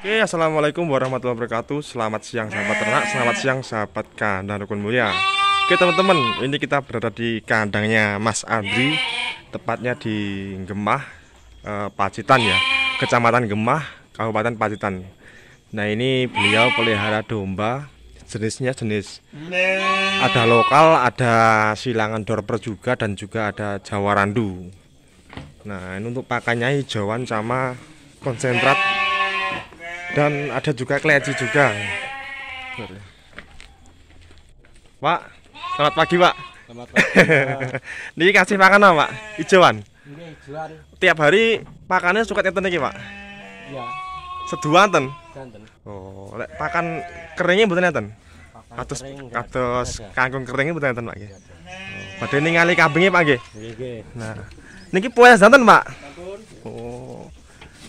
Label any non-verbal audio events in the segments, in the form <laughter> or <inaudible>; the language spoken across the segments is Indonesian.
Oke, assalamualaikum warahmatullahi wabarakatuh. Selamat siang sahabat ternak, selamat siang sahabat kandang rukun mulia. Oke teman-teman, ini kita berada di kandangnya Mas Andri, tepatnya di Gemah, eh, Pacitan ya, Kecamatan Gemah, Kabupaten Pacitan. Nah ini beliau pelihara domba, jenisnya jenis ada lokal, ada silangan dorper juga dan juga ada jawa randu. Nah ini untuk pakannya hijauan sama konsentrat dan ada juga kleci juga Pak selamat pagi Pak selamat pagi ini <laughs> kasih makanan Pak hijauan tiap hari pakannya suka nyetan ini Pak iya seduan ten oh lek pakan keringnya mboten nyetan katus katus kangkung keringnya mboten nyetan Pak nggih oh, ini ngali kambingnya Pak nggih nah nih puas nyetan Pak oh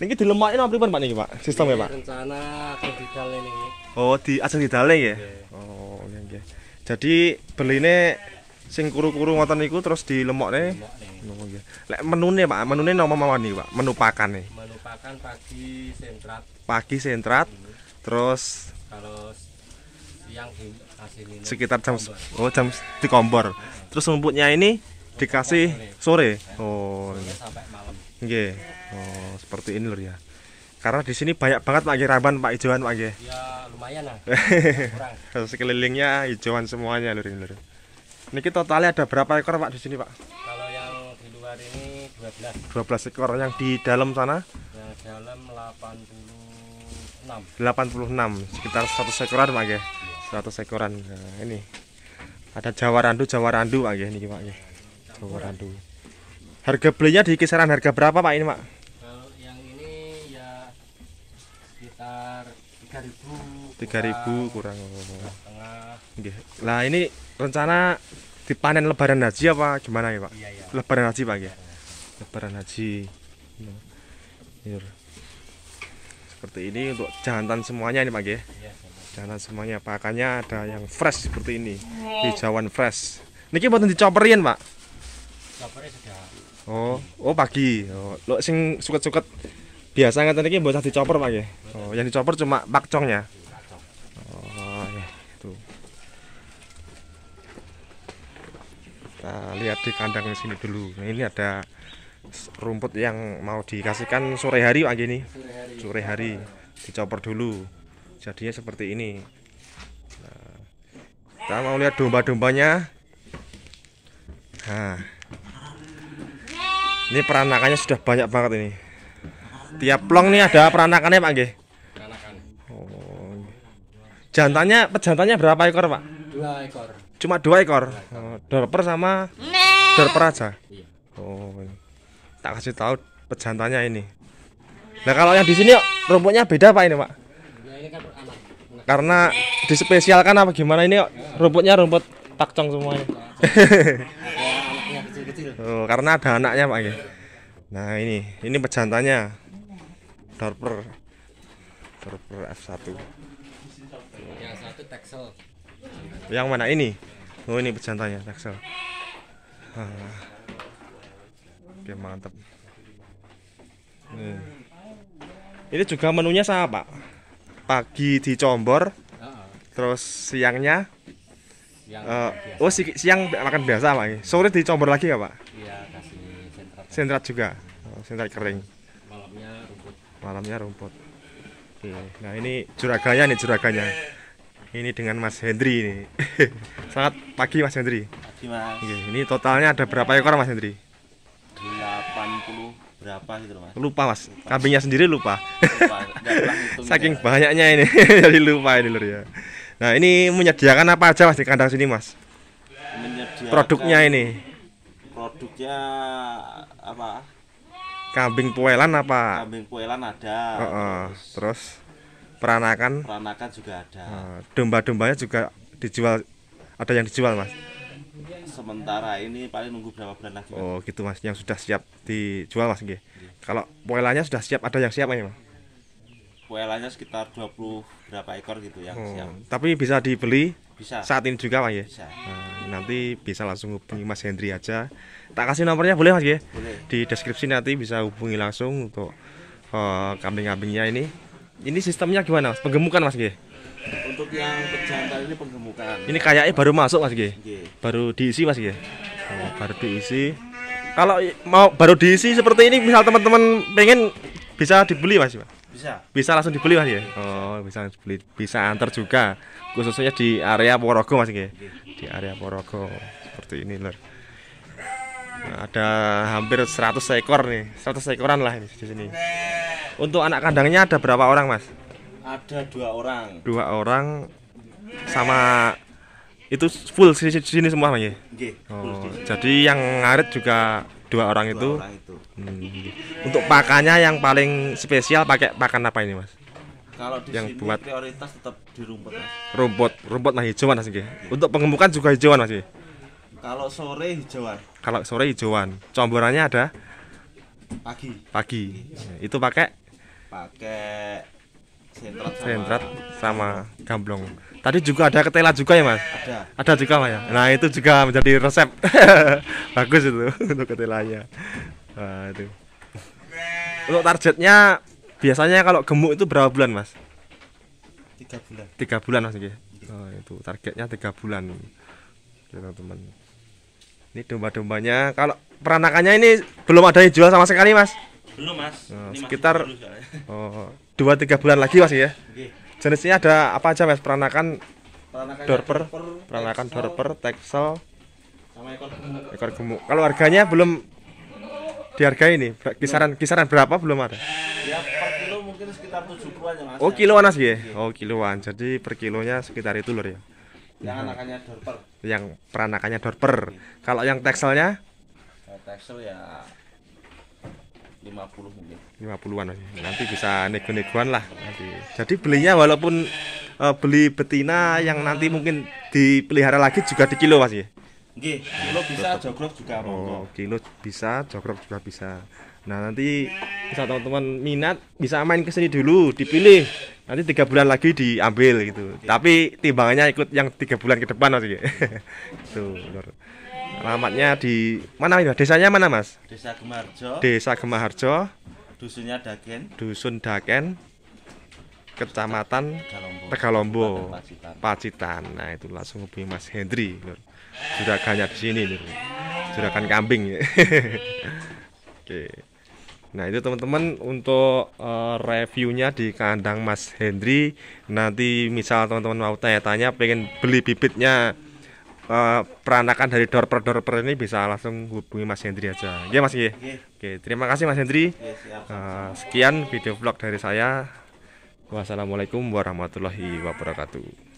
Niki dilemaki napa pripun Pak niki Pak? Sistemnya Pak. Rencana didale ini. Oh, di ajeng didale nggih. Ya? Oh, nggih nggih. Jadi beline sing kuru-kuru ngoten niku terus dilemokne. Nopo nggih. Lek menune Pak, menune nama mawon Pak? Menu pakane. Menu pakan pagi sentrat. Pagi sentrat. Hmm. Terus kalau siang di sekitar jam oh jam di kompor. Hmm. Terus rumputnya ini dikasih sore. Oh. Iya. Sampai malam. Nggih. Oh, seperti ini lho ya. Karena di sini banyak banget Pak Raban, Pak Ijoan, Pak Ya, lumayan lah. Kurang. <laughs> Sekelilingnya hijauan semuanya lho ini lho. Niki totalnya ada berapa ekor Pak di sini Pak? Kalau yang di luar ini 12. 12 ekor yang di dalam sana? Yang dalam 86. 86 sekitar 100 ekoran Pak ya. 100 ekoran. Nah, ini. Ada Jawa Randu, Jawa Randu Pak ya niki Pak ya dulu. Harga belinya di kisaran harga berapa Pak ini Pak? Kalau yang ini ya sekitar 3000 3000 kurang. Nggih. Lah ini rencana dipanen lebaran haji apa gimana ya Pak? Iya, iya. Lebaran haji Pak ya. Iya, iya. Lebaran haji. Iya. Seperti ini untuk jantan semuanya ini Pak ya. Jantan semuanya pakannya ada yang fresh seperti ini hijauan fresh niki buatan dicoperin pak Oh, oh pagi. Oh, lo sing suket-suket biasa tadi kita mbok dicoper Pak Oh, yang dicoper cuma bakcongnya. Oh, ya, itu. Kita lihat di kandang sini dulu. Nah, ini ada rumput yang mau dikasihkan sore hari Pak ini. Sore hari. Dicoper dulu. Jadinya seperti ini. Nah, kita mau lihat domba-dombanya. Nah, ini peranakannya sudah banyak banget ini. Tiap plong nih ada peranakannya Pak nggih. Oh. Jantannya pejantannya berapa ekor Pak? Dua ekor. Cuma dua ekor. Dua ekor. Oh, dorper sama dorper aja. Iya. Oh. Tak kasih tahu pejantannya ini. Nah kalau yang di sini rumputnya beda Pak ini Pak. Nah, kan Karena dispesialkan apa gimana ini rumputnya rumput pakcong semuanya. <laughs> oh, karena ada anaknya pak ya nah ini ini pejantannya Dorper Dorper F1 yang mana ini oh ini pejantannya Texel ah. oke mantap Nih. ini juga menunya sama pak pagi di Combor terus siangnya siang. Uh, Oh si, siang makan biasa pak. Sore dicomber lagi ya pak? Iya kasih sentrat. Sentrat juga, oh, sentrat kering. Malamnya rumput. Malamnya rumput. Oke. Nah ini juraganya nih juraganya. Ini dengan Mas Hendri ini. Sangat <laughs> pagi Mas Hendri. Pagi Mas. Oke, ini totalnya ada berapa ekor Mas Hendri? 80 berapa gitu mas lupa mas lupa. kambingnya sendiri lupa, lupa. <laughs> Saking ya. banyaknya ini <laughs> jadi lupa ini lur ya Nah, ini menyediakan apa aja Mas di kandang sini, Mas? Menyediakan produknya ini. Produknya apa? Kambing puelan apa? Kambing puelan ada. Uh -uh. Terus, terus peranakan? Peranakan juga ada. Uh, domba-dombanya juga dijual ada yang dijual, Mas? Sementara ini paling nunggu berapa bulan lagi. Oh, gitu Mas, yang sudah siap dijual Mas nggih. Kalau puelannya sudah siap, ada yang siap ini, Mas? kuelanya sekitar 20 berapa ekor gitu yang oh, Tapi bisa dibeli bisa. Saat ini juga Pak ya. Bisa. Nah, nanti bisa langsung hubungi Mas Hendri aja. Tak kasih nomornya boleh Mas ya? Boleh. Di deskripsi nanti bisa hubungi langsung untuk uh, kambing-kambingnya ini. Ini sistemnya gimana Mas? Penggemukan Mas ya? Untuk yang pejantan ini penggemukan. Ini kayaknya baru masuk Mas ya? Baru diisi Mas ya? Oh, baru diisi kalau mau baru diisi seperti ini misal teman-teman pengen bisa dibeli mas pak bisa bisa langsung dibeli mas ya oh bisa dibeli bisa antar juga khususnya di area Porogo mas ya iya. di area Porogo seperti ini lor nah, ada hampir 100 ekor nih 100 ekoran lah ini di sini untuk anak kandangnya ada berapa orang mas ada dua orang dua orang sama itu full sini, sini semua mas ya iya, oh, jadi yang ngarit juga dua orang dua itu, orang itu. Hmm. untuk pakannya yang paling spesial pakai pakan apa ini mas kalau di yang sini buat prioritas tetap di rumput mas. rumput rumput lah hijauan mas okay. Iya. untuk pengemukan juga hijauan mas kalau sore hijauan kalau sore hijauan comborannya ada pagi pagi itu pakai pakai sentrat sama, gamblong tadi juga ada ketela juga ya mas ada ada juga mas ya nah itu juga menjadi resep <laughs> bagus itu untuk ketelanya nah, itu untuk targetnya biasanya kalau gemuk itu berapa bulan mas tiga bulan tiga bulan mas ya oh, itu targetnya tiga bulan gitu teman ini domba-dombanya kalau peranakannya ini belum ada yang jual sama sekali mas belum mas nah, ini sekitar oh dua tiga bulan lagi mas ya jenisnya ada apa aja mas peranakan dorper peranakan dorper teksel ekor gemuk. kalau harganya belum dihargai ini kisaran kisaran berapa belum ada ya per kilo mungkin sekitar 70 aja, mas oh kiloan mas ya iya. oh kiloan jadi per kilonya sekitar itu lor ya yang anakannya dorper yang peranakannya dorper kalau yang tekselnya texel ya 50 mungkin. 50-an nanti bisa nego-negoan lah nanti. Jadi belinya walaupun uh, beli betina yang nanti mungkin dipelihara lagi juga di kilo Mas ya. kilo bisa, jogrok juga Oh, kilo bisa, jogrok juga bisa. Nah, nanti bisa teman-teman minat bisa main kesini dulu, dipilih nanti tiga bulan lagi diambil gitu okay. tapi timbangannya ikut yang tiga bulan ke depan mas gitu lor. <laughs> alamatnya di mana ya desanya mana mas desa Gemarjo desa Gemarjo dusunnya Daken dusun Daken kecamatan Tegalombo, Pacitan. nah itu langsung hubungi Mas Hendri sudah banyak di sini lur kan kambing ya <laughs> oke Nah itu teman-teman untuk uh, reviewnya di kandang Mas Hendri Nanti misal teman-teman mau tanya-tanya pengen beli bibitnya uh, eh, Peranakan dari dorper dorper ini bisa langsung hubungi Mas Hendri aja Ya Mas Ye? Iya? Iya. Oke terima kasih Mas Hendri uh, Sekian video vlog dari saya Wassalamualaikum warahmatullahi wabarakatuh